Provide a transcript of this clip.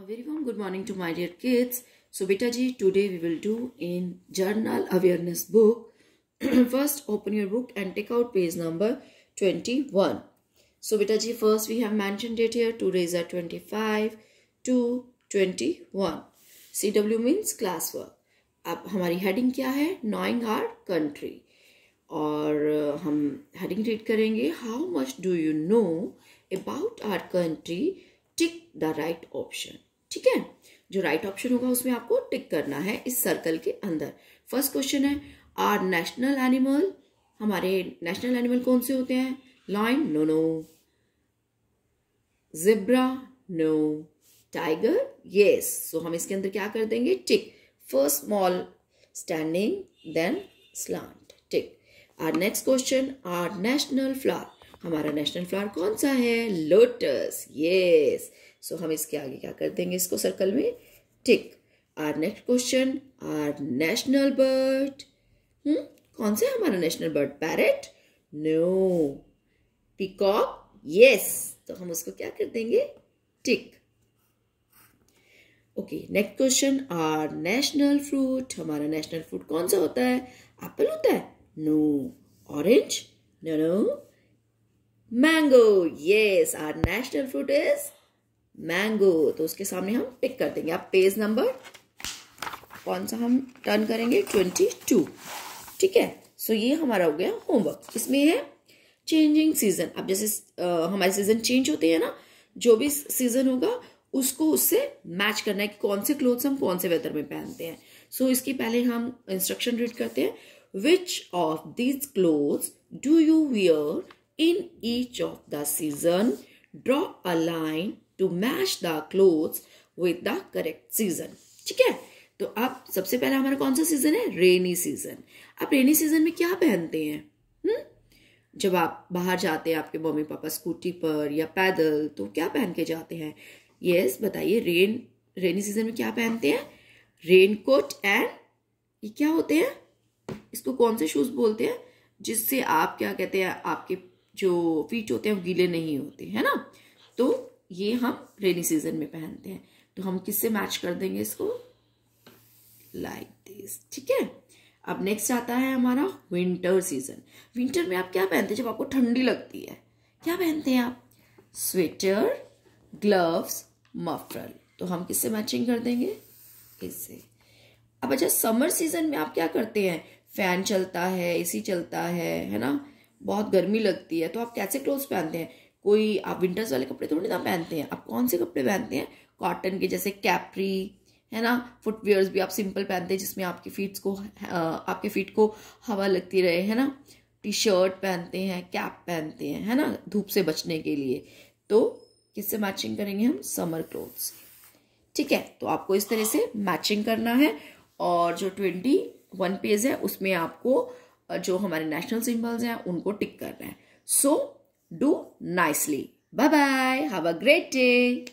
A very warm good morning to my dear kids. So beta ji, today we will do in journal awareness book. first open your book and take out page number twenty one. So beta ji, first we have mentioned it here. Today is at twenty five to twenty one. C W means classwork. अब हमारी heading क्या है knowing are country और हम heading read करेंगे how much do you know about our country tick the right option ठीक है जो राइट right ऑप्शन होगा उसमें आपको टिक करना है इस सर्कल के अंदर फर्स्ट क्वेश्चन है आर नेशनल एनिमल हमारे नेशनल एनिमल कौन से होते हैं lion no no zebra no tiger yes so हम इसके अंदर क्या कर देंगे tick first small standing then slant tick our next question our national flower हमारा नेशनल फ्लावर कौन सा है lotus yes yes. So so, हम इसके आगे क्या कर देंगे इसको सर्कल में tick our next question our national bird hmm कौन सा हमारा national bird parrot no peacock yes तो हम उसको क्या कर देंगे tick okay next question our national fruit हमारा नेशनल फ्रूट कौन सा होता है एप्पल होता है no orange no no mango yes our national fruit is mango तो उसके सामने हम पिक कर देंगे आप पेज नंबर कौन सा हम टर्न करेंगे ट्वेंटी टू ठीक है सो ये हमारा हो गया होमवर्क इसमें है चेंजिंग सीजन अब जैसे आ, हमारे सीजन चेंज होते हैं ना जो भी सीजन होगा उसको उससे मैच करना है कि कौन से क्लोथ्स हम कौन से वेदर में पहनते हैं सो so, इसके पहले हम इंस्ट्रक्शन रीड करते हैं which of these clothes do you wear in each of the season draw a line to match the cloth with the correct season ठीक है तो आप सबसे पहला हमारा कौन सा सीजन है रेनी सीजन आप रेनी सीजन में क्या पहनते हैं हुँ? हम्म? जब आप बाहर जाते हैं आपके मम्मी पापा स्कूटी पर या पैदल तो क्या पहन के जाते हैं यस बताइए रेन रेनी सीजन में क्या पहनते हैं रेन कोट एंड ये क्या होते हैं इसको कौन से शूज बोलते हैं जिससे आप क्या कहते हैं आपके जो फीट होते हैं वो गीले नहीं होते है ना तो ये हम रेनी सीजन में पहनते हैं तो हम किससे मैच कर देंगे इसको लाइक दिस ठीक है अब नेक्स्ट आता है हमारा विंटर सीजन विंटर में आप क्या पहनते हैं जब आपको ठंडी लगती है क्या पहनते हैं आप स्वेटर ग्लव्स मफरल तो हम किससे मैचिंग कर देंगे इससे अब अच्छा समर सीजन में आप क्या करते हैं फैन चलता है एसी चलता है है ना बहुत गर्मी लगती है तो आप कैसे क्लोथ्स पहनते हैं कोई आप विंटर्स वाले कपड़े थोड़ी ना पहनते हैं आप कौन से कपड़े पहनते हैं कॉटन के जैसे कैप्री है ना फुटवेयर्स भी आप सिंपल पहनते हैं जिसमें आपके फीट्स को आपके फीट को हवा लगती रहे है ना टी शर्ट पहनते हैं कैप पहनते हैं है ना धूप से बचने के लिए तो किससे मैचिंग करेंगे हम समर क्लोथ्स ठीक है तो आपको इस तरह से मैचिंग करना है और जो ट्वेंटी वन पेज है उसमें आपको जो हमारे नेशनल सिम्बल्स हैं उनको टिक करना है सो so, do nicely. Bye bye. Have a great day.